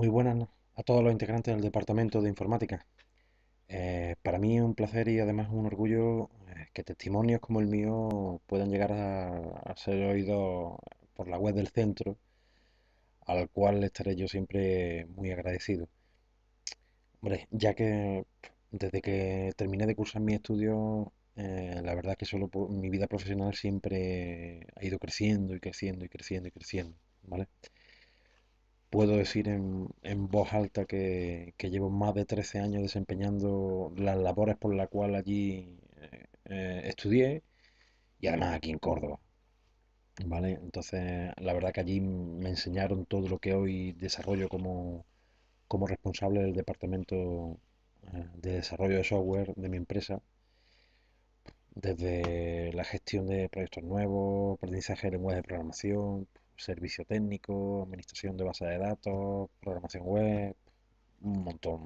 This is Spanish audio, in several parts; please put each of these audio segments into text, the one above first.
Muy buenas a todos los integrantes del Departamento de Informática. Eh, para mí es un placer y además un orgullo eh, que testimonios como el mío puedan llegar a, ser oídos por la web del centro, al cual estaré yo siempre muy agradecido. Hombre, ya que desde que terminé de cursar mi estudio, eh, la verdad es que solo mi vida profesional siempre ha ido creciendo y creciendo y creciendo y creciendo, ¿vale? puedo decir en, voz alta que, llevo más de 13 años desempeñando las labores por las cuales allí eh, eh, estudié y además aquí en Córdoba. ¿Vale? Entonces, la verdad que allí me enseñaron todo lo que hoy desarrollo como, como responsable del departamento eh, de desarrollo de software de mi empresa, desde la gestión de proyectos nuevos, aprendizaje de lenguaje de programación, servicio técnico, administración de base de datos, programación web, un montón,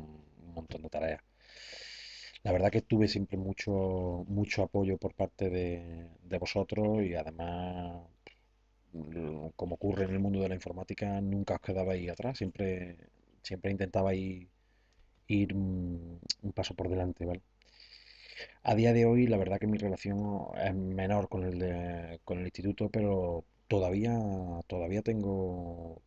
un montón de tareas. La verdad que tuve siempre mucho, mucho apoyo por parte de, vosotros y además, como ocurre en el mundo de la informática, nunca os quedabais atrás, siempre, siempre intentabais ir un paso por delante, ¿vale? A día de hoy, la verdad que mi relación es menor con el, con el instituto, pero todavía, todavía tengo,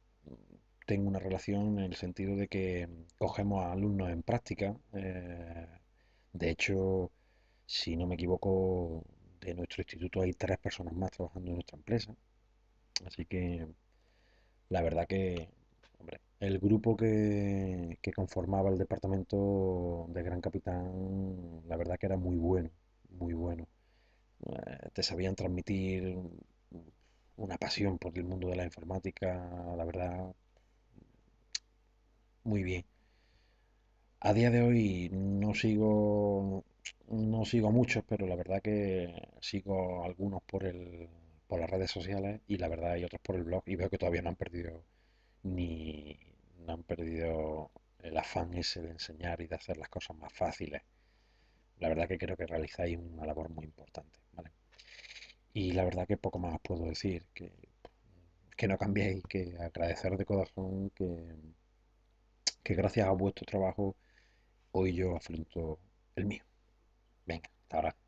tengo una relación en el sentido de que mm, cogemos a alumnos en práctica. Eh, de hecho, si no me equivoco, de nuestro instituto hay tres personas más trabajando en nuestra empresa. Así que la verdad que el grupo que, conformaba el departamento de Gran Capitán, la verdad que era muy bueno, muy bueno. Eh, te sabían transmitir una pasión por el mundo de la informática, la verdad, muy bien. A día de hoy no sigo no sigo muchos, pero la verdad que sigo algunos por el por las redes sociales y la verdad hay otros por el blog y veo que todavía no han perdido ni no han perdido el afán ese de enseñar y de hacer las cosas más fáciles. La verdad que creo que realizáis una labor muy importante. Y la verdad que poco más puedo decir, que, no cambiéis, que agradecer de corazón que, que gracias a vuestro trabajo hoy yo afronto el mío. Venga, hasta ahora.